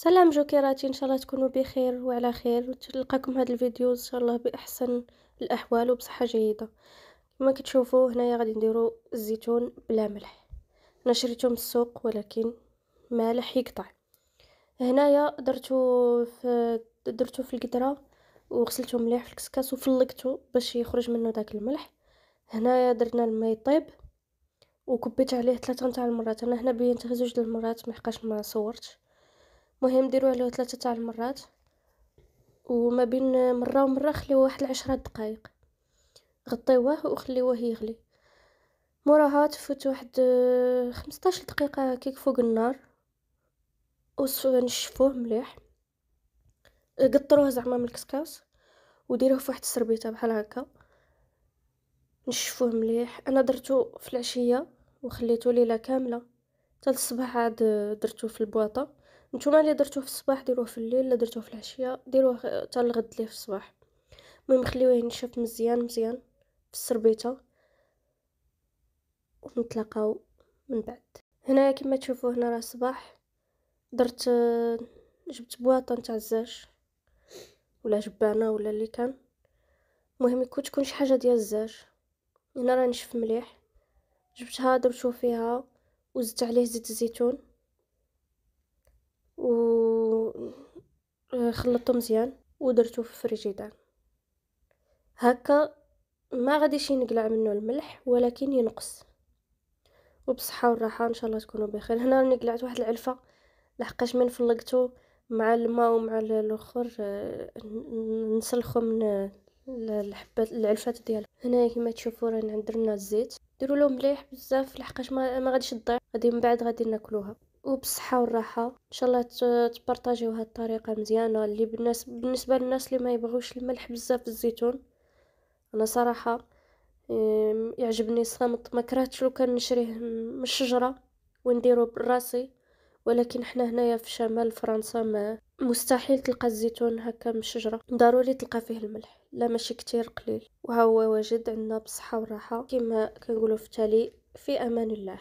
سلام جوكيراتي ان شاء الله تكونوا بخير وعلى خير وتلقاكم هذا الفيديو ان شاء الله باحسن الاحوال وبصحه جيده كما كتشوفوا هنايا غادي نديرو الزيتون بلا ملح انا شريته من السوق ولكن مالح يقطع هنايا درتو في درتو في القدره وغسلته مليح في الكسكاس وفلقته باش يخرج منه داك الملح هنايا درنا الماء يطيب وكبيت عليه ثلاثه نتاع المرات انا هنا بينت غير زوج المرات ما حقاش ما صورتش مهم ديرو عليه ثلاثه تاع المرات وما بين مره ومره خليوه واحد العشرة دقائق غطيوه وخليوه يغلي موراها تفوت واحد آه، خمسطاش دقيقه كيك فوق النار ونشفوه يعني مليح آه، قطروه زعما من الكسكاس وديروه في واحد السربيطة بحال هكا نشفوه مليح انا درتو في العشيه وخليته ليله كامله تال الصباح عاد آه، درتو في البواطه نتوما اللي درتوه في الصباح ديروه في الليل لا درتوه في العشيه ديروه حتى الغد ليه في الصباح المهم خليوه ينشف مزيان مزيان في السربيته ونتلاقاو من بعد هنايا كما تشوفوا هنا راه صباح درت آه، جبت بواطه نتاع الزاج ولا جبانه ولا اللي كان المهم يكون تكون شي حاجه ديال الزاج هنا راه نشف مليح جبتها درتو فيها وزدت عليه زيت الزيتون آه، خلطته مزيان ودرته في الفريجيدان هكا ما غاديش ينقلع منه الملح ولكن ينقص وبصحة والراحة ان شاء الله تكونوا بخير هنا راني قلعت واحد العلفة لحقاش من فلقته مع الماء ومع الاخر آه، نسلخو من الحبات العلفات ديالو هنا كما تشوفوا راني درنا الزيت ديروا له مليح بزاف لحقاش ما, ما غاديش تضيع غادي من بعد غادي ناكلوها وبالصحة والراحة ان شاء الله تبارطاجيو هاد الطريقة مزيانة اللي بالنسبة للناس اللي ما يبغوش الملح بزاف في الزيتون انا صراحة يعجبني الصامت ما كرهتش لو كان نشريه من الشجرة ونديرو براسي ولكن حنا هنايا في شمال فرنسا ما مستحيل تلقى الزيتون هكا من الشجره ضروري تلقى فيه الملح لا ماشي كتير قليل وها هو واجد عندنا بالصحه والراحه كما كنقولوا في التالي في امان الله